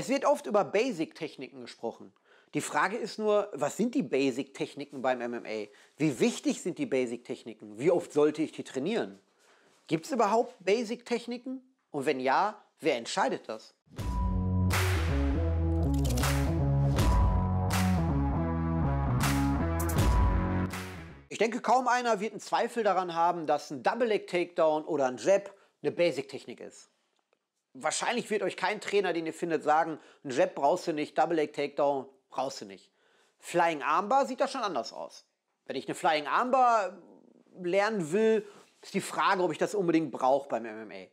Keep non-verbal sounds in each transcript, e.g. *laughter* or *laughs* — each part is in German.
Es wird oft über Basic-Techniken gesprochen. Die Frage ist nur, was sind die Basic-Techniken beim MMA? Wie wichtig sind die Basic-Techniken? Wie oft sollte ich die trainieren? Gibt es überhaupt Basic-Techniken? Und wenn ja, wer entscheidet das? Ich denke, kaum einer wird einen Zweifel daran haben, dass ein Double-Leg-Takedown oder ein Jab eine Basic-Technik ist wahrscheinlich wird euch kein Trainer, den ihr findet, sagen, ein Jab brauchst du nicht, Double Leg Takedown brauchst du nicht. Flying Armbar sieht das schon anders aus. Wenn ich eine Flying Armbar lernen will, ist die Frage, ob ich das unbedingt brauche beim MMA.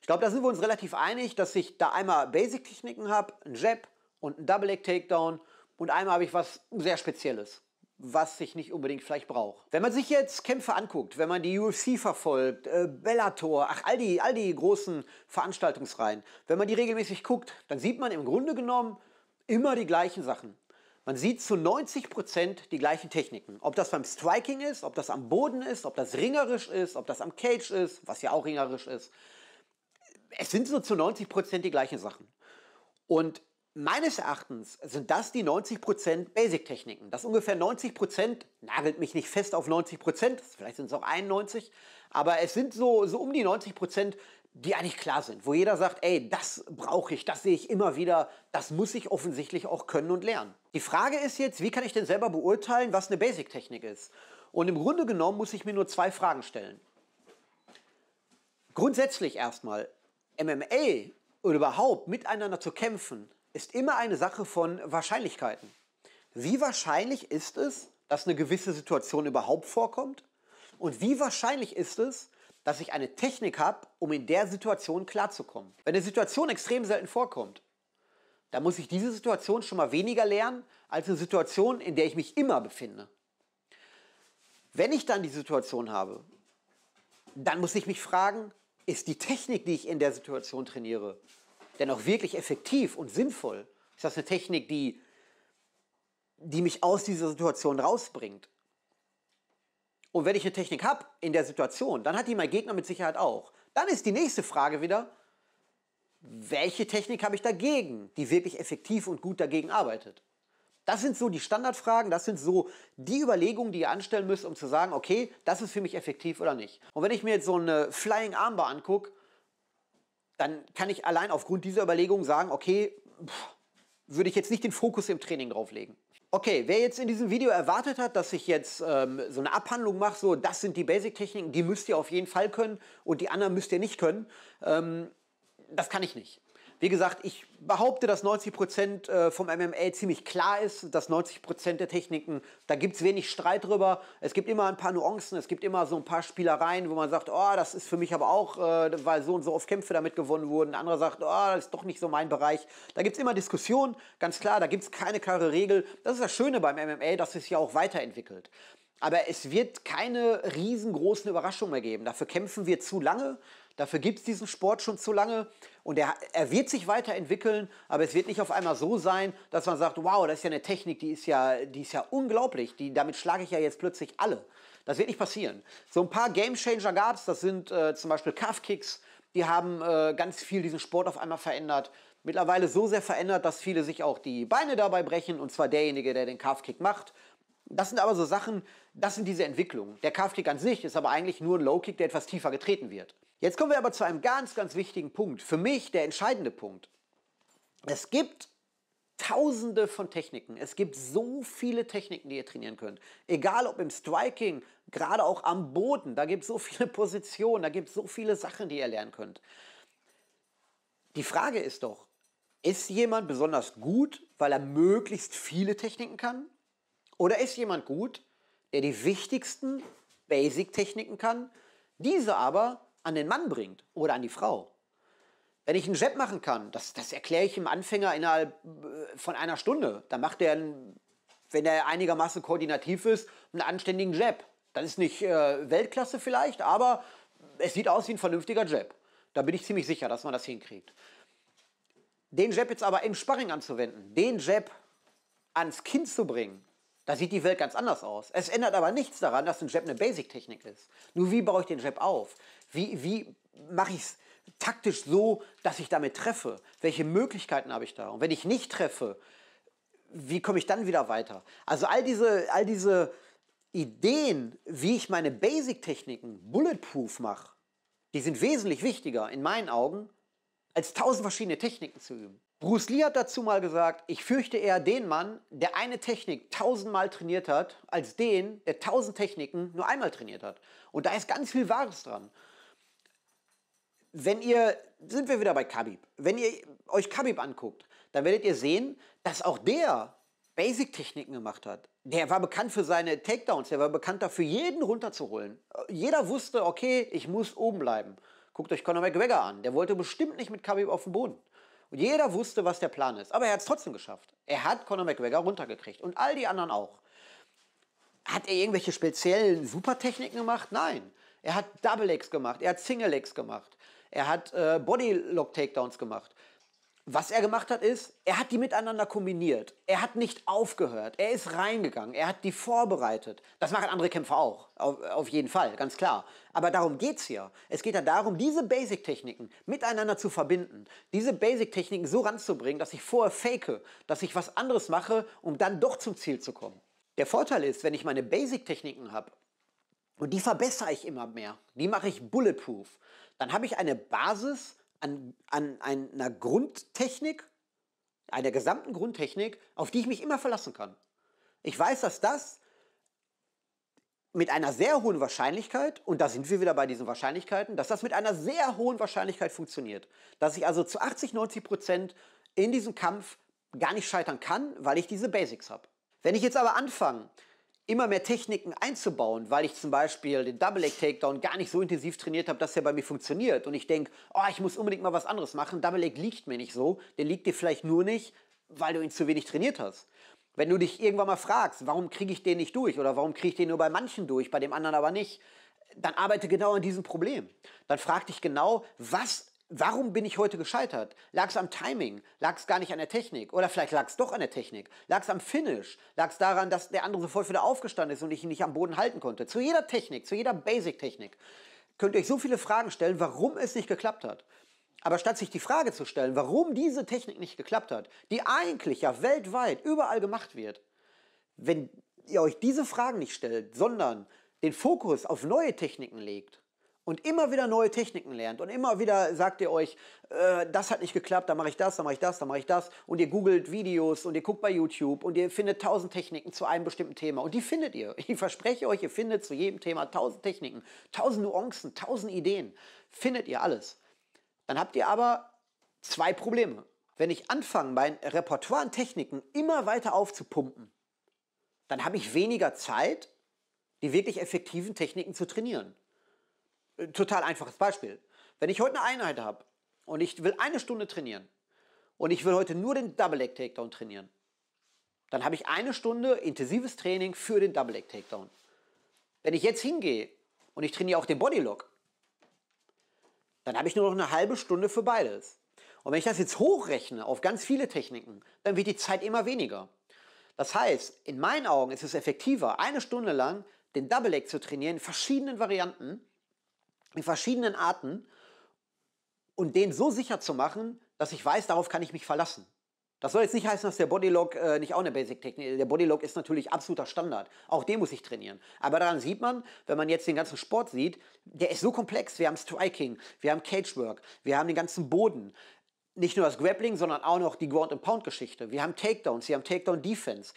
Ich glaube, da sind wir uns relativ einig, dass ich da einmal Basic-Techniken habe, ein Jab und ein Double Leg Takedown und einmal habe ich was sehr Spezielles was ich nicht unbedingt vielleicht brauche. Wenn man sich jetzt Kämpfe anguckt, wenn man die UFC verfolgt, äh, Bellator, ach, all die, all die großen Veranstaltungsreihen, wenn man die regelmäßig guckt, dann sieht man im Grunde genommen immer die gleichen Sachen. Man sieht zu 90% Prozent die gleichen Techniken. Ob das beim Striking ist, ob das am Boden ist, ob das ringerisch ist, ob das am Cage ist, was ja auch ringerisch ist. Es sind so zu 90% Prozent die gleichen Sachen. Und Meines Erachtens sind das die 90% Basic-Techniken. Das ungefähr 90%, nagelt mich nicht fest auf 90%, vielleicht sind es auch 91, aber es sind so, so um die 90%, die eigentlich klar sind, wo jeder sagt, ey, das brauche ich, das sehe ich immer wieder, das muss ich offensichtlich auch können und lernen. Die Frage ist jetzt, wie kann ich denn selber beurteilen, was eine Basic-Technik ist? Und im Grunde genommen muss ich mir nur zwei Fragen stellen. Grundsätzlich erstmal, MMA oder überhaupt miteinander zu kämpfen, ist immer eine Sache von Wahrscheinlichkeiten. Wie wahrscheinlich ist es, dass eine gewisse Situation überhaupt vorkommt? Und wie wahrscheinlich ist es, dass ich eine Technik habe, um in der Situation klarzukommen? Wenn eine Situation extrem selten vorkommt, dann muss ich diese Situation schon mal weniger lernen als eine Situation, in der ich mich immer befinde. Wenn ich dann die Situation habe, dann muss ich mich fragen, ist die Technik, die ich in der Situation trainiere, denn auch wirklich effektiv und sinnvoll? Ist das eine Technik, die, die mich aus dieser Situation rausbringt? Und wenn ich eine Technik habe in der Situation, dann hat die mein Gegner mit Sicherheit auch. Dann ist die nächste Frage wieder, welche Technik habe ich dagegen, die wirklich effektiv und gut dagegen arbeitet? Das sind so die Standardfragen, das sind so die Überlegungen, die ihr anstellen müsst, um zu sagen, okay, das ist für mich effektiv oder nicht. Und wenn ich mir jetzt so eine Flying Armbar angucke, dann kann ich allein aufgrund dieser Überlegung sagen, okay, pff, würde ich jetzt nicht den Fokus im Training drauflegen. Okay, wer jetzt in diesem Video erwartet hat, dass ich jetzt ähm, so eine Abhandlung mache, so das sind die Basic-Techniken, die müsst ihr auf jeden Fall können und die anderen müsst ihr nicht können, ähm, das kann ich nicht. Wie gesagt, ich behaupte, dass 90% äh, vom MMA ziemlich klar ist, dass 90% der Techniken, da gibt es wenig Streit drüber. Es gibt immer ein paar Nuancen, es gibt immer so ein paar Spielereien, wo man sagt, oh, das ist für mich aber auch, äh, weil so und so oft Kämpfe damit gewonnen wurden. Anderer sagt, oh, das ist doch nicht so mein Bereich. Da gibt es immer Diskussionen, ganz klar, da gibt es keine klare Regel. Das ist das Schöne beim MMA, dass es ja auch weiterentwickelt. Aber es wird keine riesengroßen Überraschungen mehr geben. Dafür kämpfen wir zu lange. Dafür gibt es diesen Sport schon zu lange und er, er wird sich weiterentwickeln, aber es wird nicht auf einmal so sein, dass man sagt, wow, das ist ja eine Technik, die ist ja, die ist ja unglaublich, die, damit schlage ich ja jetzt plötzlich alle. Das wird nicht passieren. So ein paar Game Changer gab es, das sind äh, zum Beispiel Calf-Kicks, die haben äh, ganz viel diesen Sport auf einmal verändert. Mittlerweile so sehr verändert, dass viele sich auch die Beine dabei brechen, und zwar derjenige, der den Calf-Kick macht. Das sind aber so Sachen, das sind diese Entwicklungen. Der Calf-Kick an sich ist aber eigentlich nur ein Low-Kick, der etwas tiefer getreten wird. Jetzt kommen wir aber zu einem ganz, ganz wichtigen Punkt. Für mich der entscheidende Punkt. Es gibt tausende von Techniken. Es gibt so viele Techniken, die ihr trainieren könnt. Egal ob im Striking, gerade auch am Boden. Da gibt es so viele *laughs* Positionen, da gibt es so viele Sachen, die ihr lernen könnt. Die Frage ist doch, ist jemand besonders gut, weil er möglichst viele Techniken kann? Oder ist jemand gut, der die wichtigsten Basic-Techniken kann, diese aber an den Mann bringt oder an die Frau. Wenn ich einen Jab machen kann, das, das erkläre ich dem Anfänger innerhalb äh, von einer Stunde. Dann macht er, wenn er einigermaßen koordinativ ist, einen anständigen Jab. Das ist nicht äh, Weltklasse vielleicht, aber es sieht aus wie ein vernünftiger Jab. Da bin ich ziemlich sicher, dass man das hinkriegt. Den Jab jetzt aber im Sparring anzuwenden, den Jab ans Kind zu bringen, da sieht die Welt ganz anders aus. Es ändert aber nichts daran, dass ein Jab eine Basic-Technik ist. Nur wie baue ich den Jab auf? Wie, wie mache ich es taktisch so, dass ich damit treffe? Welche Möglichkeiten habe ich da? Und wenn ich nicht treffe, wie komme ich dann wieder weiter? Also all diese, all diese Ideen, wie ich meine Basic-Techniken bulletproof mache, die sind wesentlich wichtiger in meinen Augen, als tausend verschiedene Techniken zu üben. Bruce Lee hat dazu mal gesagt, ich fürchte eher den Mann, der eine Technik tausendmal trainiert hat, als den, der tausend Techniken nur einmal trainiert hat. Und da ist ganz viel Wahres dran wenn ihr, sind wir wieder bei Khabib, wenn ihr euch Khabib anguckt, dann werdet ihr sehen, dass auch der Basic-Techniken gemacht hat. Der war bekannt für seine Takedowns, der war bekannt dafür, jeden runterzuholen. Jeder wusste, okay, ich muss oben bleiben. Guckt euch Conor McGregor an, der wollte bestimmt nicht mit Khabib auf den Boden. Und jeder wusste, was der Plan ist. Aber er hat es trotzdem geschafft. Er hat Conor McGregor runtergekriegt und all die anderen auch. Hat er irgendwelche speziellen Supertechniken gemacht? Nein. Er hat Double Legs gemacht, er hat Single Legs gemacht. Er hat äh, lock takedowns gemacht. Was er gemacht hat, ist, er hat die miteinander kombiniert. Er hat nicht aufgehört. Er ist reingegangen. Er hat die vorbereitet. Das machen andere Kämpfer auch. Auf, auf jeden Fall, ganz klar. Aber darum geht es hier. Es geht ja darum, diese Basic-Techniken miteinander zu verbinden. Diese Basic-Techniken so ranzubringen, dass ich vorher fake, dass ich was anderes mache, um dann doch zum Ziel zu kommen. Der Vorteil ist, wenn ich meine Basic-Techniken habe, und die verbessere ich immer mehr. Die mache ich bulletproof dann habe ich eine Basis an, an einer Grundtechnik, einer gesamten Grundtechnik, auf die ich mich immer verlassen kann. Ich weiß, dass das mit einer sehr hohen Wahrscheinlichkeit, und da sind wir wieder bei diesen Wahrscheinlichkeiten, dass das mit einer sehr hohen Wahrscheinlichkeit funktioniert. Dass ich also zu 80, 90 Prozent in diesem Kampf gar nicht scheitern kann, weil ich diese Basics habe. Wenn ich jetzt aber anfange, immer mehr Techniken einzubauen, weil ich zum Beispiel den Double Leg Takedown gar nicht so intensiv trainiert habe, dass er bei mir funktioniert. Und ich denke, oh, ich muss unbedingt mal was anderes machen. Double Leg liegt mir nicht so. Der liegt dir vielleicht nur nicht, weil du ihn zu wenig trainiert hast. Wenn du dich irgendwann mal fragst, warum kriege ich den nicht durch oder warum kriege ich den nur bei manchen durch, bei dem anderen aber nicht, dann arbeite genau an diesem Problem. Dann frag dich genau, was Warum bin ich heute gescheitert? Lag es am Timing? Lag es gar nicht an der Technik? Oder vielleicht lag es doch an der Technik? Lag es am Finish? Lag es daran, dass der andere sofort wieder aufgestanden ist und ich ihn nicht am Boden halten konnte? Zu jeder Technik, zu jeder Basic-Technik könnt ihr euch so viele Fragen stellen, warum es nicht geklappt hat. Aber statt sich die Frage zu stellen, warum diese Technik nicht geklappt hat, die eigentlich ja weltweit überall gemacht wird, wenn ihr euch diese Fragen nicht stellt, sondern den Fokus auf neue Techniken legt, und immer wieder neue Techniken lernt und immer wieder sagt ihr euch, äh, das hat nicht geklappt, da mache ich das, dann mache ich das, dann mache ich das und ihr googelt Videos und ihr guckt bei YouTube und ihr findet tausend Techniken zu einem bestimmten Thema und die findet ihr. Ich verspreche euch, ihr findet zu jedem Thema tausend Techniken, tausend Nuancen, tausend Ideen. Findet ihr alles. Dann habt ihr aber zwei Probleme. Wenn ich anfange, mein Repertoire an Techniken immer weiter aufzupumpen, dann habe ich weniger Zeit, die wirklich effektiven Techniken zu trainieren. Äh, total einfaches Beispiel. Wenn ich heute eine Einheit habe und ich will eine Stunde trainieren und ich will heute nur den Double Leg Takedown trainieren, dann habe ich eine Stunde intensives Training für den Double Leg Takedown. Wenn ich jetzt hingehe und ich trainiere auch den Bodylock, dann habe ich nur noch eine halbe Stunde für beides. Und wenn ich das jetzt hochrechne auf ganz viele Techniken, dann wird die Zeit immer weniger. Das heißt, in meinen Augen ist es effektiver, eine Stunde lang den Double Leg zu trainieren in verschiedenen Varianten, in verschiedenen Arten und den so sicher zu machen, dass ich weiß, darauf kann ich mich verlassen. Das soll jetzt nicht heißen, dass der Bodylog äh, nicht auch eine Basic-Technik ist. Der Bodylog ist natürlich absoluter Standard. Auch den muss ich trainieren. Aber daran sieht man, wenn man jetzt den ganzen Sport sieht, der ist so komplex. Wir haben Striking, wir haben Cagework, wir haben den ganzen Boden. Nicht nur das Grappling, sondern auch noch die Ground-and-Pound-Geschichte. Wir haben Takedowns, wir haben Takedown-Defense.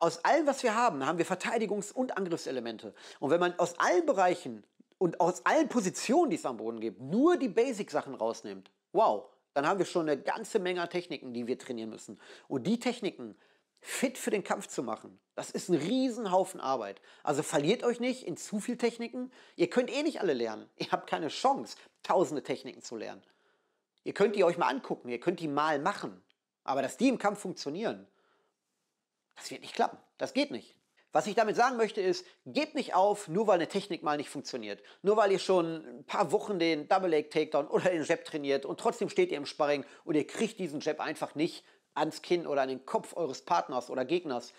Aus allem, was wir haben, haben wir Verteidigungs- und Angriffselemente. Und wenn man aus allen Bereichen und aus allen Positionen, die es am Boden gibt, nur die Basic-Sachen rausnimmt, wow, dann haben wir schon eine ganze Menge an Techniken, die wir trainieren müssen. Und die Techniken fit für den Kampf zu machen, das ist ein Riesenhaufen Arbeit. Also verliert euch nicht in zu viel Techniken. Ihr könnt eh nicht alle lernen. *laughs* Ihr habt keine Chance, tausende Techniken zu lernen. Ihr könnt die euch mal angucken, ihr könnt die mal machen. Aber dass die im Kampf funktionieren, das wird nicht klappen. Das geht nicht. Was ich damit sagen möchte ist, gebt nicht auf, nur weil eine Technik mal nicht funktioniert. Nur weil ihr schon ein paar Wochen den Double Leg Takedown *laughs* oder den Jab trainiert und trotzdem steht ihr im Sparring und ihr kriegt diesen Jab einfach nicht ans Kinn oder an den Kopf eures Partners oder Gegners.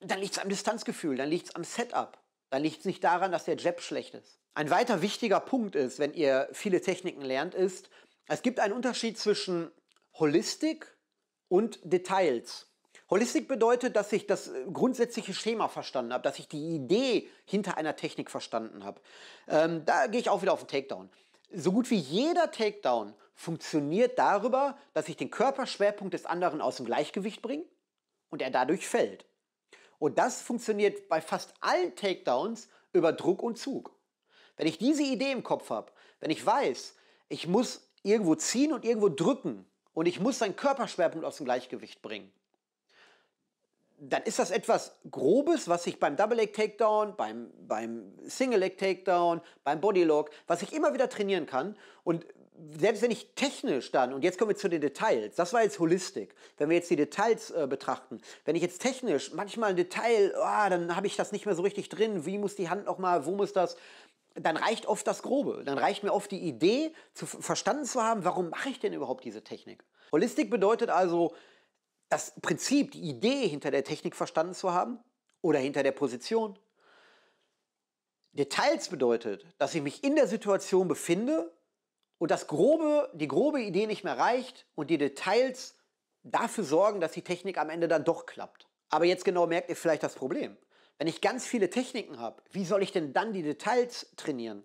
Dann liegt es am Distanzgefühl, dann liegt es am Setup. Dann liegt es nicht daran, dass der Jab schlecht ist. Ein weiter wichtiger Punkt ist, wenn ihr viele Techniken lernt, ist, es gibt einen Unterschied zwischen Holistik und Details. Holistik bedeutet, dass ich das äh, grundsätzliche Schema verstanden habe, dass ich die Idee hinter einer Technik verstanden habe. Ähm, da gehe ich auch wieder auf den Takedown. So gut wie jeder Takedown funktioniert darüber, dass ich den Körperschwerpunkt des anderen aus dem Gleichgewicht bringe und er dadurch fällt. Und das funktioniert bei fast allen Takedowns über Druck und Zug. Wenn ich diese Idee im Kopf habe, wenn ich weiß, ich muss irgendwo ziehen und irgendwo drücken und ich muss seinen Körperschwerpunkt aus dem Gleichgewicht bringen, dann ist das etwas Grobes, was ich beim Double Leg Takedown, beim, beim Single Leg Takedown, beim Bodylock, was ich immer wieder trainieren kann. Und selbst wenn ich technisch dann, und jetzt kommen wir zu den Details, das war jetzt Holistik, wenn wir jetzt die Details äh, betrachten, wenn ich jetzt technisch manchmal ein Detail, oh, dann habe ich das nicht mehr so richtig drin, wie muss die Hand nochmal, wo muss das, dann reicht oft das Grobe, dann reicht mir oft die Idee, zu, verstanden zu haben, warum mache ich denn überhaupt diese Technik. Holistik bedeutet also, das Prinzip, die Idee hinter der Technik verstanden zu haben oder hinter der Position. Details bedeutet, dass ich mich in der Situation befinde und das grobe, die grobe Idee nicht mehr reicht und die Details dafür sorgen, dass die Technik am Ende dann doch klappt. Aber jetzt genau merkt ihr vielleicht das Problem. Wenn ich ganz viele Techniken habe, wie soll ich denn dann die Details trainieren?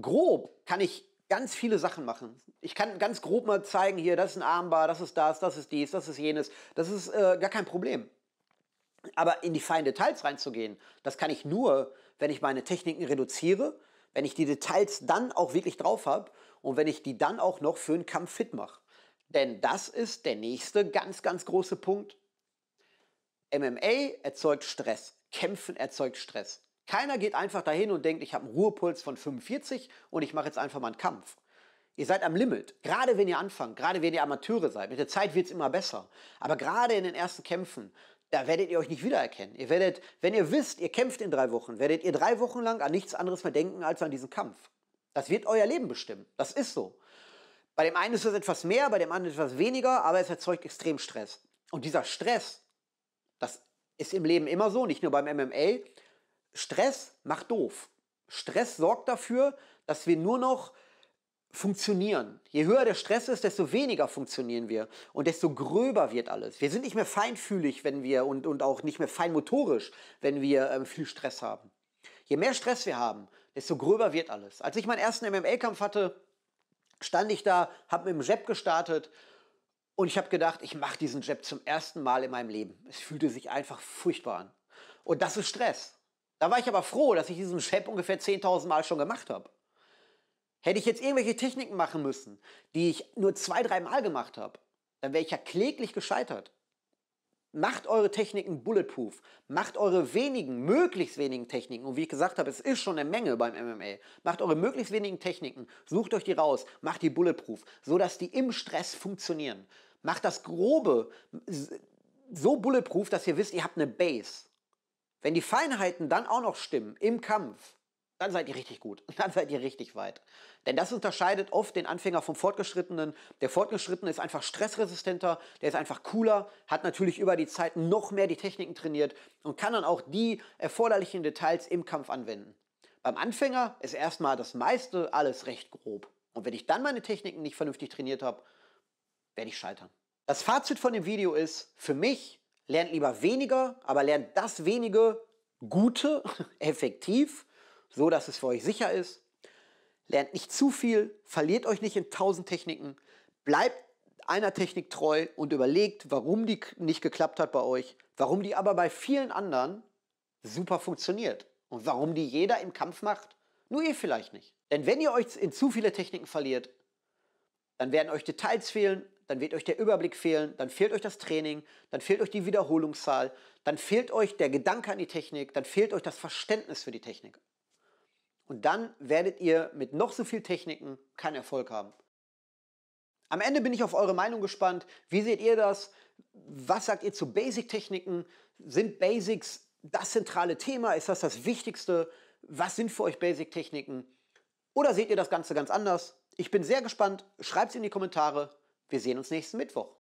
Grob kann ich ganz viele Sachen machen. Ich kann ganz grob mal zeigen, hier, das ist ein Armbar, das ist das, das ist dies, das ist jenes. Das ist äh, gar kein Problem. Aber in die feinen Details reinzugehen, das kann ich nur, wenn ich meine Techniken reduziere, wenn ich die Details dann auch wirklich drauf habe und wenn ich die dann auch noch für einen Kampf fit mache. Denn das ist der nächste ganz, ganz große Punkt. MMA erzeugt Stress. Kämpfen erzeugt Stress. Keiner geht einfach dahin und denkt, ich habe einen Ruhepuls von 45 und ich mache jetzt einfach mal einen Kampf. Ihr seid am Limit. Gerade wenn ihr anfangt, gerade wenn ihr Amateure seid. Mit der Zeit wird es immer besser. Aber gerade in den ersten Kämpfen, da werdet ihr euch nicht wiedererkennen. Ihr werdet, wenn ihr wisst, ihr kämpft in drei Wochen, werdet ihr drei Wochen lang an nichts anderes mehr denken als an diesen Kampf. Das wird euer Leben bestimmen. Das ist so. Bei dem einen ist es etwas mehr, bei dem anderen etwas weniger, aber es erzeugt extrem Stress. Und dieser Stress, das ist im Leben immer so, nicht nur beim MMA, Stress macht doof. Stress sorgt dafür, dass wir nur noch funktionieren. Je höher der Stress ist, desto weniger funktionieren wir und desto gröber wird alles. Wir sind nicht mehr feinfühlig, wenn wir und, und auch nicht mehr feinmotorisch, wenn wir ähm, viel Stress haben. Je mehr Stress wir haben, desto gröber wird alles. Als ich meinen ersten MMA-Kampf hatte, stand ich da, habe mit dem Jab gestartet und ich habe gedacht, ich mache diesen Jab zum ersten Mal in meinem Leben. Es fühlte sich einfach furchtbar an. Und das ist Stress. Da war ich aber froh, dass ich diesen Shep ungefähr 10.000 Mal schon gemacht habe. Hätte ich jetzt irgendwelche Techniken machen müssen, die ich nur zwei, drei Mal gemacht habe, dann wäre ich ja kläglich gescheitert. Macht eure Techniken bulletproof. Macht eure wenigen, möglichst wenigen Techniken. Und wie ich gesagt habe, es ist schon eine Menge beim MMA. Macht eure möglichst wenigen Techniken. Sucht euch die raus. Macht die bulletproof, So dass die im Stress funktionieren. Macht das Grobe so bulletproof, dass ihr wisst, ihr habt eine Base. Wenn die Feinheiten dann auch noch stimmen im Kampf, dann seid ihr richtig gut, *laughs* dann seid ihr richtig weit. Denn das unterscheidet oft den Anfänger vom Fortgeschrittenen. Der Fortgeschrittene ist einfach stressresistenter, der ist einfach cooler, hat natürlich über die Zeit noch mehr die Techniken trainiert und kann dann auch die erforderlichen Details im Kampf anwenden. Beim Anfänger ist erstmal das meiste alles recht grob. Und wenn ich dann meine Techniken nicht vernünftig trainiert habe, werde ich scheitern. Das Fazit von dem Video ist, für mich lernt lieber weniger, aber lernt das wenige Gute, *laughs* effektiv, so dass es für euch sicher ist. Lernt nicht zu viel, verliert euch nicht in tausend Techniken, bleibt einer Technik treu und überlegt, warum die nicht geklappt hat bei euch, warum die aber bei vielen anderen super funktioniert und warum die jeder im Kampf macht, nur ihr vielleicht nicht. Denn wenn ihr euch in zu viele Techniken verliert, dann werden euch Details fehlen, dann wird euch der Überblick fehlen, dann fehlt euch das Training, dann fehlt euch die Wiederholungszahl, dann fehlt euch der Gedanke an die Technik, dann fehlt euch das Verständnis für die Technik. Und dann werdet ihr mit noch so viel Techniken keinen Erfolg haben. Am Ende bin ich auf eure Meinung gespannt. Wie seht ihr das? Was sagt ihr zu Basic-Techniken? Sind Basics das zentrale Thema? Ist das das Wichtigste? Was sind für euch Basic-Techniken? Oder seht ihr das Ganze ganz anders? Ich bin sehr gespannt. Schreibt es in die Kommentare. Wir sehen uns nächsten Mittwoch.